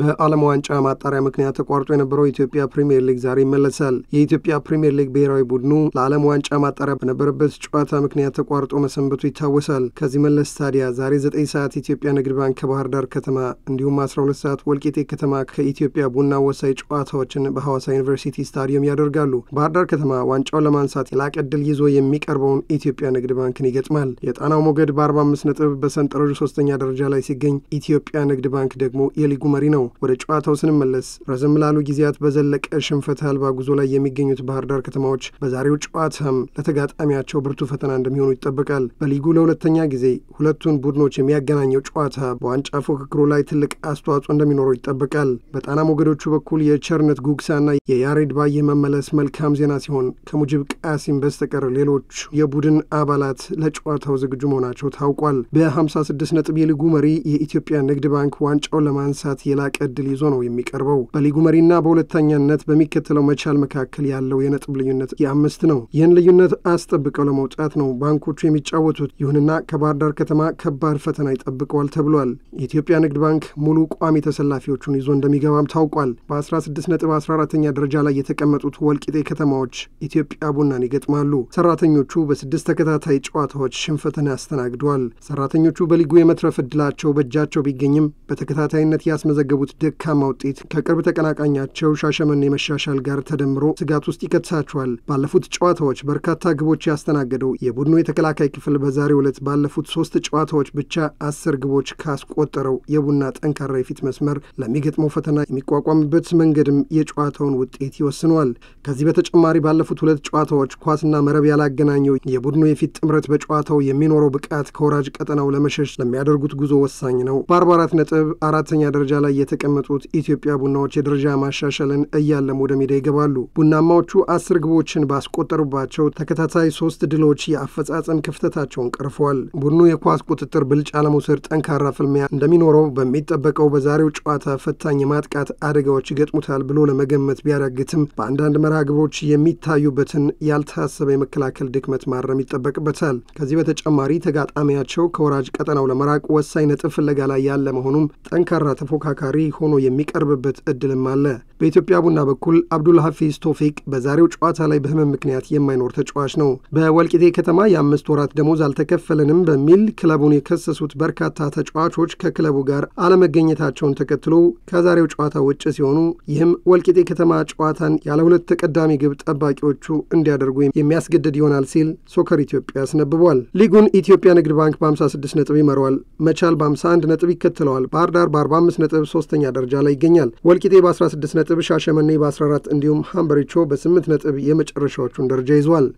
በዓለም ዋንጫ ማጣሪያ ምክንያት ተቋርጦ የነበረው የኢትዮጵያ ፕሪምየር ሊግ ዛሬ ይመለሳል። የኢትዮጵያ ፕሪምየር ሊግ ብሔራዊ ቡድኑ ለዓለም ዋንጫ ማጣሪያ በነበረበት ጨዋታ ምክንያት ተቋርጦ መሰንበቱ ይታወሳል። ከዚህ መለስ ታዲያ ዛሬ 9 ሰዓት ኢትዮጵያ ንግድ ባንክ ከባህር ዳር ከተማ እንዲሁም 12 ሰዓት ወልቂጤ ከተማ ከኢትዮጵያ ቡና ወሳኝ ጨዋታዎችን በሐዋሳ ዩኒቨርሲቲ ስታዲየም ያደርጋሉ። ባህር ዳር ከተማ ዋንጫውን ለማንሳት የላቀ ዕድል ይዞ የሚቀርበውን ኢትዮጵያ ንግድ ባንክን ይገጥማል። የጣናው ሞገድ በ45 ነጥብ በሰንጠረዡ ሶስተኛ ደረጃ ላይ ሲገኝ፣ ኢትዮጵያ ንግድ ባንክ ደግሞ የሊጉ መሪ ነው። ወደ ጨዋታው ስንመለስ ረዘም ላሉ ጊዜያት በዘለቀ ሽንፈት አልባ ጉዞ ላይ የሚገኙት ባህር ዳር ከተማዎች በዛሬው ጨዋታም ለተጋጣሚያቸው ብርቱ ፈተና እንደሚሆኑ ይጠበቃል። በሊጉ ለሁለተኛ ጊዜ ሁለቱን ቡድኖች የሚያገናኘው ጨዋታ በዋንጫ ፉክክሩ ላይ ትልቅ አስተዋጽኦ እንደሚኖረው ይጠበቃል። በጣና ሞገዶቹ በኩል የቸርነት ጉግሳና የያሬድ ባየ መመለስ መልካም ዜና ሲሆን ከሙጅብ ቃሲም በስተቀር ሌሎች የቡድን አባላት ለጨዋታው ዝግጁ መሆናቸው ታውቋል። በ56 ነጥብ የሊጉ መሪ የኢትዮጵያ ንግድ ባንክ ዋንጫውን ለማንሳት የላቀ እድል ይዞ ነው የሚቀርበው። በሊጉ መሪና በሁለተኛነት በሚከተለው መቻል መካከል ያለው የነጥብ ልዩነት የአምስት ነው። ይህን ልዩነት አስጠብቀው ለመውጣት ነው ባንኮቹ የሚጫወቱት። ይሁንና ከባህር ዳር ከተማ ከባድ ፈተና ይጠብቀዋል ተብሏል። የኢትዮጵያ ንግድ ባንክ ሙሉ ቋሚ ተሰላፊዎቹን ይዞ እንደሚገባም ታውቋል። በ16 ነጥብ 14ኛ ደረጃ ላይ የተቀመጡት ወልቂጤ ከተማዎች ኢትዮጵያ ቡናን ይገጥማሉ። ሰራተኞቹ በስድስት ተከታታይ ጨዋታዎች ሽንፈትን ያስተናግደዋል። ሰራተኞቹ በሊጉ የመትረፍ እድላቸው በእጃቸው ቢገኝም በተከታታይነት ያስመዘገቡት ያሳዩት ደካማ ውጤት ከቅርብ ተቀናቃኛቸው ሻሸመኔ መሻሻል ጋር ተደምሮ ስጋት ውስጥ ይከትሳቸዋል። ባለፉት ጨዋታዎች በርካታ ግቦች ያስተናገደው የቡድኑ የተከላካይ ክፍል በዛሬው ዕለት ባለፉት ሶስት ጨዋታዎች ብቻ አስር ግቦች ካስቆጠረው የቡና ጠንካራ የፊት መስመር ለሚገጥመው ፈተና የሚቋቋምበት መንገድም የጨዋታውን ውጤት ይወስነዋል። ከዚህ በተጨማሪ ባለፉት ሁለት ጨዋታዎች ኳስና መረብ ያላገናኘው የቡድኑ የፊት ጥምረት በጨዋታው የሚኖረው ብቃት ከወራጅ ቀጠናው ለመሸሽ ለሚያደርጉት ጉዞ ወሳኝ ነው። በአርባ ነጥብ አራተኛ ደረጃ ላይ የተ የተቀመጡት ኢትዮጵያ ቡናዎች የደረጃ ማሻሻልን እያለሙ ወደ ሜዳ ይገባሉ። ቡናማዎቹ አስር ግቦችን ባስቆጠሩባቸው ተከታታይ ሶስት ድሎች የአፈጻጸም ክፍተታቸውን ቀርፏል። ቡድኑ የኳስ ቁጥጥር ብልጫ ለመውሰድ ጠንካራ ፍልሚያ እንደሚኖረው በሚጠበቀው በዛሬው ጨዋታ ፈታኝ የማጥቃት አደጋዎች ይገጥሙታል ብሎ ለመገመት ቢያዳግትም በአንዳንድ መርሃ ግብሮች የሚታዩበትን ያልታሰበ የመከላከል ድክመት ማረም ይጠበቅበታል። ከዚህ በተጨማሪ ተጋጣሚያቸው ከወራጅ ቀጠናው ለመራቅ ወሳኝ ነጥብ ፍለጋ ላይ ያለ መሆኑም ጠንካራ ተፎካካሪ ሆኖ የሚቀርብበት እድልም አለ። በኢትዮጵያ ቡና በኩል አብዱል ሀፊዝ ቶፊቅ በዛሬው ጨዋታ ላይ በህመም ምክንያት የማይኖር ተጫዋች ነው። በወልቂጤ ከተማ የአምስት ወራት ደሞዝ አልተከፈለንም በሚል ክለቡን የከሰሱት በርካታ ተጫዋቾች ከክለቡ ጋር አለመገኘታቸውን ተከትሎ ከዛሬው ጨዋታ ውጭ ሲሆኑ ይህም ወልቂጤ ከተማ ጨዋታን ያለ ሁለት ተቀዳሚ ግብ ጠባቂዎቹ እንዲያደርጉ የሚያስገድድ ይሆናል ሲል ሶከር ኢትዮጵያ አስነብቧል። ሊጉን ኢትዮጵያ ንግድ ባንክ በ56 ነጥብ ይመራዋል። መቻል በ51 ነጥብ ይከተለዋል። ባህር ዳር በ45 ነጥብ ሶስተኛ ደረጃ ላይ ይገኛል። ወልቂጤ በ16 ነጥብ፣ ሻሸመኔ በ14 እንዲሁም ሀምበሪቾ በ8 ነጥብ የመጨረሻዎቹን ደረጃ ይዟል።